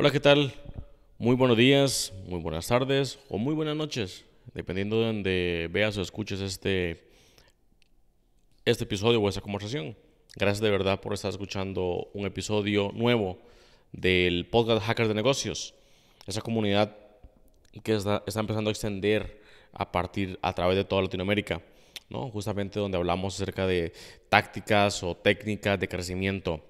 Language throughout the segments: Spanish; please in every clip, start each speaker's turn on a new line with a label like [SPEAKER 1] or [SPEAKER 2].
[SPEAKER 1] Hola, ¿qué tal? Muy buenos días, muy buenas tardes o muy buenas noches, dependiendo de donde veas o escuches este, este episodio o esta conversación. Gracias de verdad por estar escuchando un episodio nuevo del podcast Hackers de Negocios, esa comunidad que está, empezando a extender a partir a través de toda Latinoamérica, ¿no? justamente donde hablamos acerca de tácticas o técnicas de crecimiento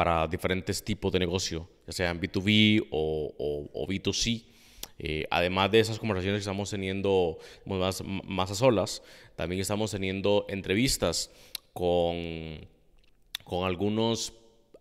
[SPEAKER 1] para diferentes tipos de negocio, ya sean B2B o, B2C. Eh, además de esas conversaciones que estamos teniendo pues, más, más a solas, también estamos teniendo entrevistas con, con algunos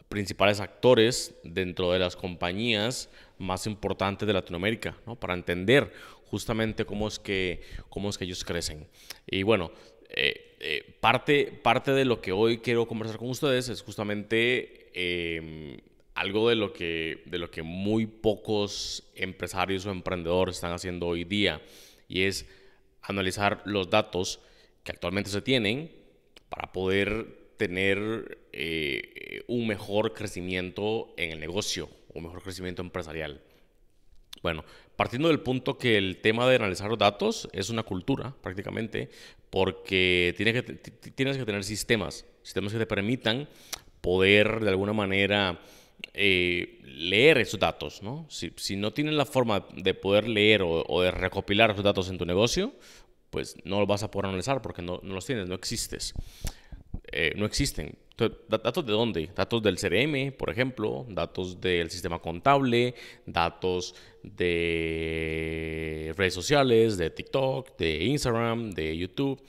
[SPEAKER 1] principales actores dentro de las compañías más importantes de Latinoamérica, ¿no? para entender justamente cómo es que, cómo es que ellos crecen. Y bueno, eh, eh, parte, parte de lo que hoy quiero conversar con ustedes es justamente Em, algo de lo, que, de lo que muy pocos empresarios o emprendedores están haciendo hoy día y es analizar los datos que actualmente se tienen para poder tener eh, un mejor crecimiento en el negocio, un mejor crecimiento empresarial. Bueno, partiendo del punto que el tema de analizar los datos es una cultura prácticamente, porque tienes que tener sistemas, sistemas que te permitan poder de alguna manera eh, leer esos datos, ¿no? Si, no tienes la forma de poder leer o, de recopilar esos datos en tu negocio, pues no los vas a poder analizar porque no, los tienes, no existes. Eh, no existen. ¿Datos de dónde? Datos del CRM, por ejemplo, datos del sistema contable, datos de redes sociales, de TikTok, de Instagram, de YouTube.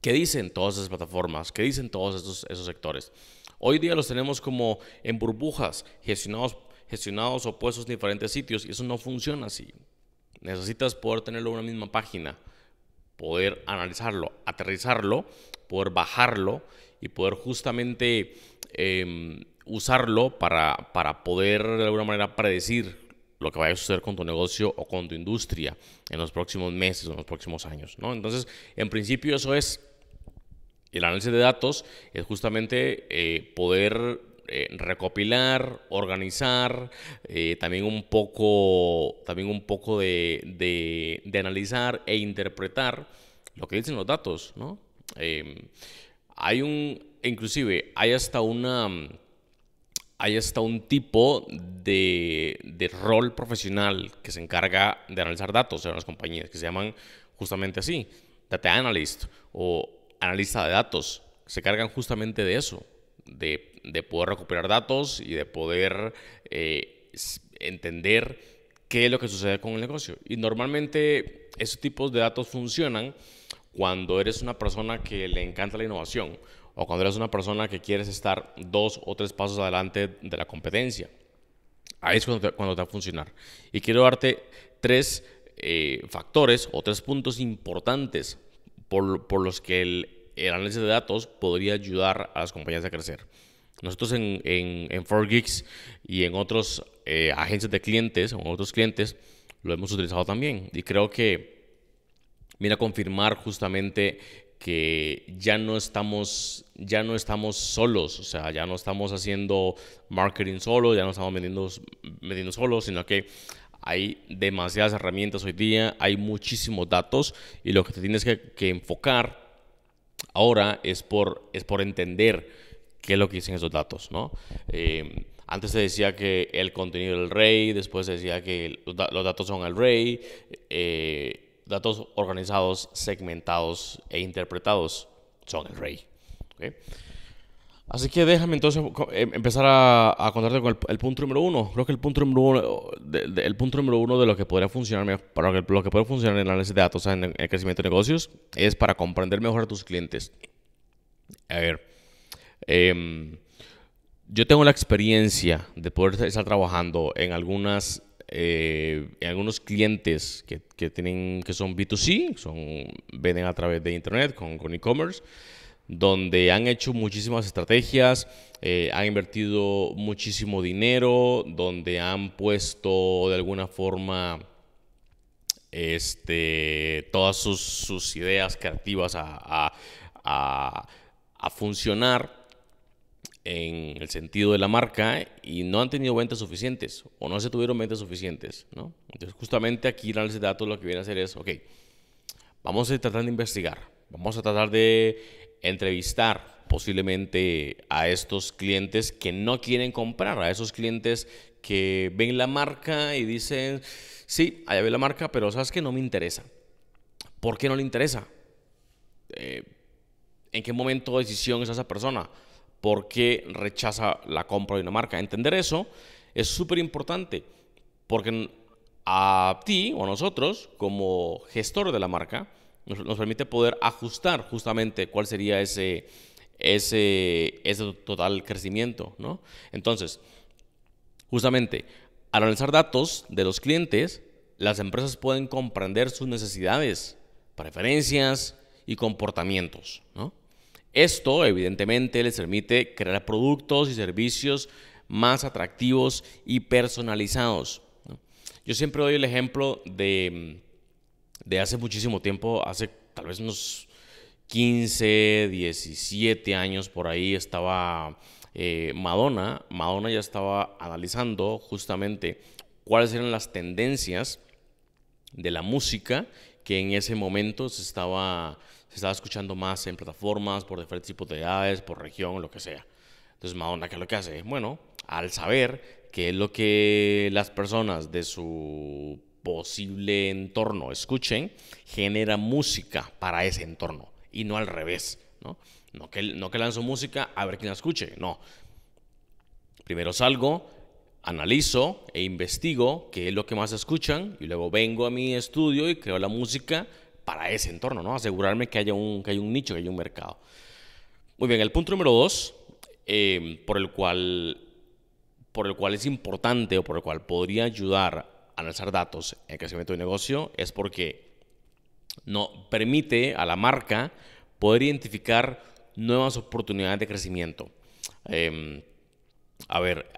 [SPEAKER 1] ¿Qué dicen todas esas plataformas? ¿Qué dicen todos esos, sectores? Hoy día los tenemos como en burbujas, gestionados, gestionados o puestos en diferentes sitios y eso no funciona así. Necesitas poder tenerlo en una misma página, poder analizarlo, aterrizarlo, poder bajarlo y poder justamente em, usarlo para, para poder de alguna manera predecir lo que vaya a suceder con tu negocio o con tu industria en los próximos meses o en los próximos años, ¿no? Entonces, en principio eso es, el análisis de datos es justamente eh, poder eh, recopilar, organizar, eh, también un poco, también un poco de, de, analizar e interpretar lo que dicen los datos, ¿no? hay un, inclusive hay hasta una hay hasta un tipo de, rol profesional que se encarga de analizar datos en las compañías, que se llaman justamente así, data analyst o analista de datos. Se cargan justamente de eso, de, poder recuperar datos y de poder eh, entender qué es lo que sucede con el negocio. Y normalmente esos tipos de datos funcionan cuando eres una persona que le encanta la innovación o cuando eres una persona que quieres estar dos o tres pasos adelante de la competencia. Ahí es cuando te, va a funcionar. Y quiero darte tres eh, factores o tres puntos importantes por, los que el, análisis de datos podría ayudar a las compañías a crecer. Nosotros en, en, 4Geeks y en otras eh, agencias de clientes o en otros clientes lo hemos utilizado también. Y creo que viene a confirmar justamente que ya no estamos ya no estamos solos, o sea, ya no estamos haciendo marketing solo, ya no estamos vendiendo, vendiendo solos, sino que hay demasiadas herramientas hoy día, hay muchísimos datos y lo que te tienes que, enfocar ahora es por, es por entender qué es lo que dicen esos datos, ¿no? Eh, antes se decía que el contenido el rey, después se decía que los, datos son el rey, eh, datos organizados, segmentados e interpretados son el rey. Así que déjame entonces eh, empezar a, contarte con el, punto número uno. Creo que el punto número uno de, punto número uno de lo que podría funcionar para que, funcionar en el análisis de datos en, el crecimiento de negocios es para comprender mejor a tus clientes. A ver, em, yo tengo la experiencia de poder estar trabajando en algunas eh, algunos clientes que, tienen, que son B2C, son, venden a través de internet con, con e-commerce, donde han hecho muchísimas estrategias, eh, han invertido muchísimo dinero, donde han puesto de alguna forma este, todas sus, ideas creativas a funcionar en el sentido de la marca y no han tenido ventas suficientes o no se tuvieron ventas suficientes, ¿no? Entonces, justamente aquí el análisis de datos lo que viene a hacer es, ok, vamos a tratar de investigar, vamos a tratar de entrevistar posiblemente a estos clientes que no quieren comprar, a esos clientes que ven la marca y dicen, sí, allá ve la marca, pero sabes que no me interesa. ¿Por qué no le interesa? Eh, ¿En qué momento de decisión es esa persona? por qué rechaza la compra de una marca. Entender eso es súper importante porque a ti o a nosotros como gestor de la marca nos, permite poder ajustar justamente cuál sería ese, ese, ese total crecimiento. ¿no? Entonces, justamente al analizar datos de los clientes, las empresas pueden comprender sus necesidades, preferencias y comportamientos. ¿no? Esto evidentemente les permite crear productos y servicios más atractivos y personalizados. Yo siempre doy el ejemplo mm, de, hace muchísimo tiempo, hace tal vez unos 15, 17 años por ahí estaba eh, Madonna. Madonna ya estaba analizando justamente cuáles eran las tendencias de la música que en ese momento se estaba estaba escuchando más en plataformas, por diferentes tipos de edades, por región, lo que sea. Entonces Madonna, ¿qué es lo que hace? Bueno, al saber qué es lo que las personas de su posible entorno escuchen, genera música para ese entorno y no al revés, ¿no? No que, no que lanzo música a ver quién la escuche, no. Primero salgo, analizo e investigo qué es lo que más escuchan y luego vengo a mi estudio y creo la música para ese entorno, ¿no? Asegurarme que haya un, que haya un nicho, que haya un mercado. Muy bien, el punto número dos, eh, por, el cual, por el cual es importante o por el cual podría ayudar a analizar datos en el crecimiento de negocio, es porque no permite a la marca poder identificar nuevas oportunidades de crecimiento. Em, a ver,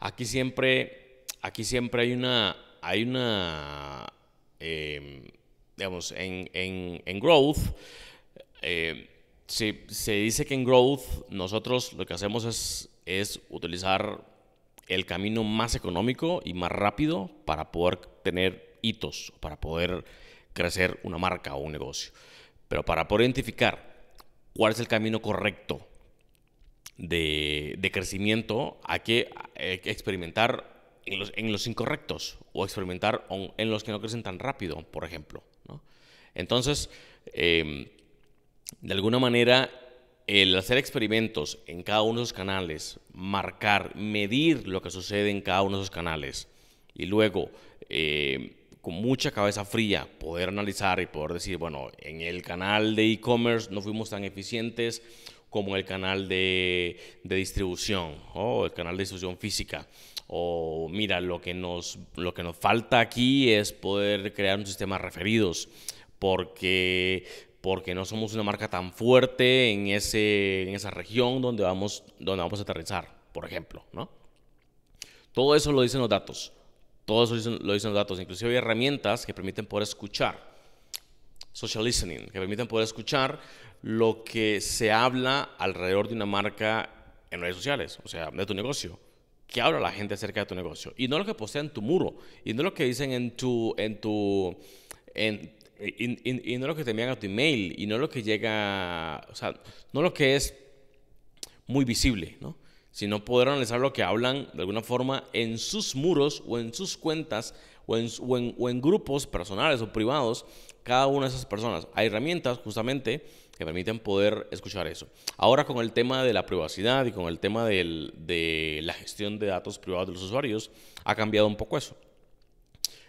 [SPEAKER 1] aquí siempre, aquí siempre hay una, hay una em, digamos, en, en, Growth, eh, se, dice que en Growth nosotros lo que hacemos es, utilizar el camino más económico y más rápido para poder tener hitos, para poder crecer una marca o un negocio. Pero para poder identificar cuál es el camino correcto de, de crecimiento, hay que experimentar en los, en los, incorrectos o experimentar en los que no crecen tan rápido, por ejemplo. Entonces, em, de alguna manera, el hacer experimentos en cada uno de esos canales, marcar, medir lo que sucede en cada uno de esos canales y luego em, con mucha cabeza fría poder analizar y poder decir, bueno, en el canal de e-commerce no fuimos tan eficientes, como el canal de, distribución o el canal de distribución física. O mira, lo que, nos, lo que nos falta aquí es poder crear un sistema referidos porque porque no somos una marca tan fuerte en, ese, en esa región donde vamos, donde vamos a aterrizar, por ejemplo, ¿no? Todo eso lo dicen los datos. Todo eso lo dicen los datos. Inclusive hay herramientas que permiten poder escuchar. Social listening, que permiten poder escuchar lo que se habla alrededor de una marca en redes sociales, o sea, de tu negocio. ¿Qué habla la gente acerca de tu negocio? Y no lo que postean en tu muro, y no lo que dicen en tu, en tu, en, y, no lo que te envían a tu email, y no lo que llega, o sea, no lo que es muy visible, ¿no? Sino poder analizar lo que hablan de alguna forma en sus muros o en sus cuentas o en, o o en grupos personales o privados, cada una de esas personas. Hay herramientas justamente que permiten poder escuchar eso. Ahora con el tema de la privacidad y con el tema del, de la gestión de datos privados de los usuarios, ha cambiado un poco eso.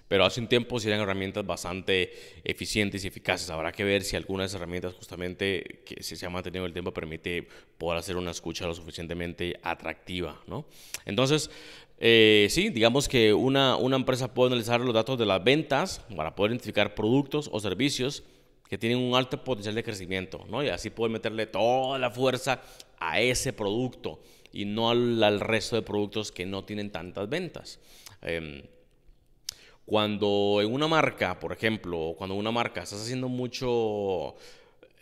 [SPEAKER 1] Pero hace un tiempo sí eran herramientas bastante eficientes y eficaces. Habrá que ver si algunas herramientas justamente que si se ha mantenido el tiempo permite poder hacer una escucha lo suficientemente atractiva, ¿no? Entonces, eh, sí, digamos que una, una empresa puede analizar los datos de las ventas para poder identificar productos o servicios que tienen un alto potencial de crecimiento, ¿no? Y así pueden meterle toda la fuerza a ese producto y no al, resto de productos que no tienen tantas ventas. Em, cuando en una marca, por ejemplo, cuando una marca estás haciendo mucho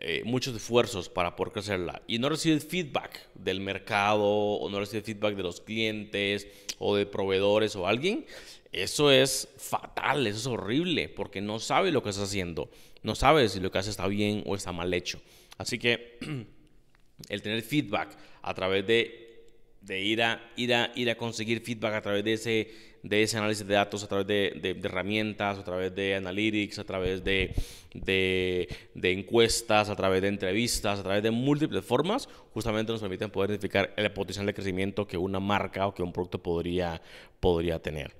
[SPEAKER 1] eh, muchos esfuerzos para poder crecerla y no recibir feedback del mercado o no recibir feedback de los clientes o de proveedores o alguien, eso es fatal, eso es horrible porque no sabe lo que está haciendo, no sabe si lo que hace está bien o está mal hecho. Así que el tener feedback a través de de ir a, ir, a, ir a conseguir feedback a través de ese, de ese análisis de datos, a través de, herramientas, a través de analytics, a través de, encuestas, a través de entrevistas, a través de múltiples formas, justamente nos permiten poder identificar el potencial de crecimiento que una marca o que un producto podría, podría tener.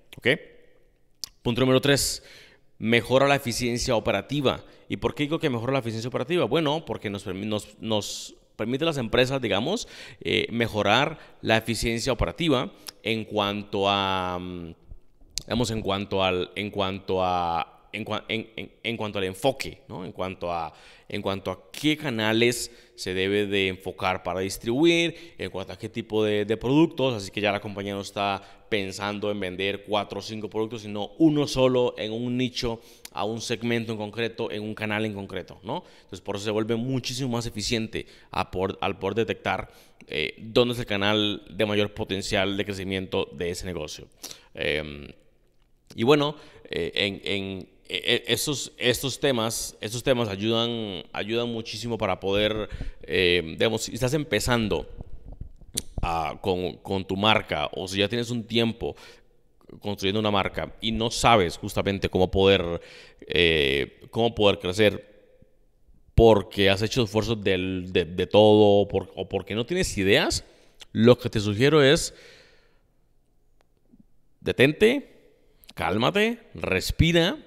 [SPEAKER 1] Punto número tres mejora la eficiencia operativa. ¿Y por qué digo que mejora la eficiencia operativa? Bueno, porque nos, nos, nos permite a las empresas, digamos, eh, mejorar la eficiencia operativa en cuanto a, mm, digamos, en cuanto al, en cuanto a en, cuanto al enfoque, en, cuanto a, en cuanto a qué canales se debe de enfocar para distribuir, en cuanto a qué tipo de, productos, así que ya la compañía no está pensando en vender cuatro o cinco productos, sino uno solo en un nicho, a un segmento en concreto, en un canal en concreto, ¿no? Entonces por eso se vuelve muchísimo más eficiente por, al poder detectar eh, dónde es el canal de mayor potencial de crecimiento de ese negocio. Em, y bueno, eh, en, en, e, e, esos, estos temas, esos temas ayudan, ayudan muchísimo para poder, eh, digamos, si estás empezando ah, con, tu marca o si ya tienes un tiempo construyendo una marca y no sabes justamente cómo poder, eh, cómo poder crecer porque has hecho esfuerzos de, todo o porque no tienes ideas, lo que te sugiero es detente, cálmate, respira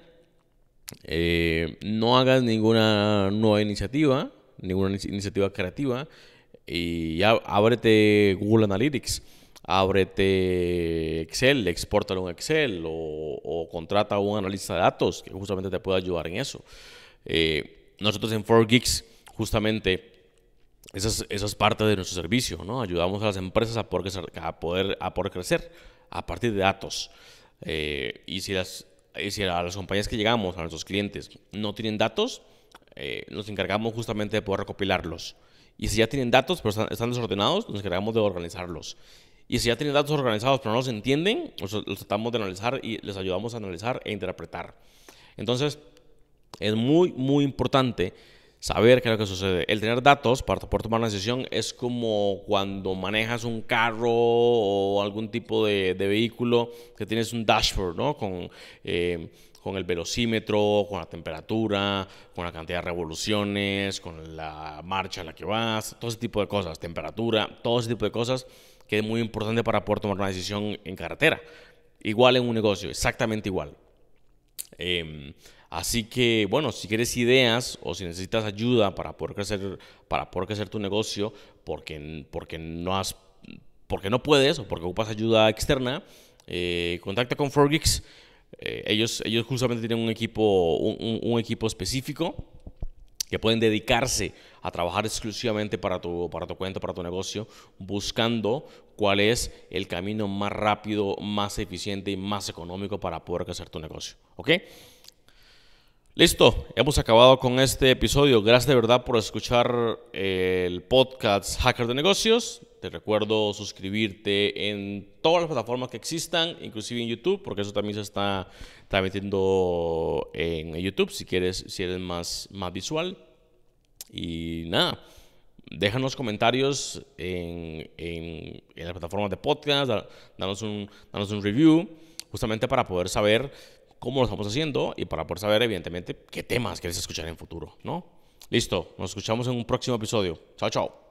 [SPEAKER 1] eh, no hagas ninguna nueva iniciativa, ninguna iniciativa creativa y ya ábrete Google Analytics, ábrete Excel, exportalo en Excel o, contrata a un analista de datos que justamente te pueda ayudar en eso. Eh, nosotros en 4Geeks justamente esas, es parte de nuestro servicio, ¿no? Ayudamos a las empresas a poder, a poder, a poder crecer a partir de datos. Eh, y si las y si a las compañías que llegamos, a nuestros clientes, no tienen datos, eh, nos encargamos justamente de poder recopilarlos. Y si ya tienen datos, pero están, desordenados, nos encargamos de organizarlos. Y si ya tienen datos organizados, pero no los entienden, los, los tratamos de analizar y les ayudamos a analizar e interpretar. Entonces, es muy, muy importante saber qué es lo que sucede. El tener datos para poder tomar una decisión es como cuando manejas un carro o algún tipo de, vehículo que tienes un dashboard, ¿no? Con, eh, con el velocímetro, con la temperatura, con la cantidad de revoluciones, con la marcha a la que vas, todo ese tipo de cosas, temperatura, todo ese tipo de cosas que es muy importante para poder tomar una decisión en carretera. Igual en un negocio, exactamente igual. Eh, Así que, bueno, si quieres ideas o si necesitas ayuda para poder crecer, para poder crecer tu negocio, porque, porque, no, has, porque no puedes o porque ocupas ayuda externa, eh, contacta con 4 eh, ellos, ellos justamente tienen un equipo, equipo específico que pueden dedicarse a trabajar exclusivamente para tu, para tu cuenta, para tu negocio, buscando cuál es el camino más rápido, más eficiente y más económico para poder crecer tu negocio. ¿Ok? Listo, hemos acabado con este episodio. Gracias de verdad por escuchar eh, el podcast Hacker de Negocios. Te recuerdo suscribirte en todas las plataformas que existan, inclusive en YouTube, porque eso también se está transmitiendo en YouTube si quieres, si eres más, más visual. Y nada, déjanos comentarios en, en, en las plataformas de podcast, danos un, danos un review, justamente para poder saber cómo lo estamos haciendo y para poder saber, evidentemente, qué temas quieres escuchar en futuro, ¿no? Listo, nos escuchamos en un próximo episodio. Chao, chao.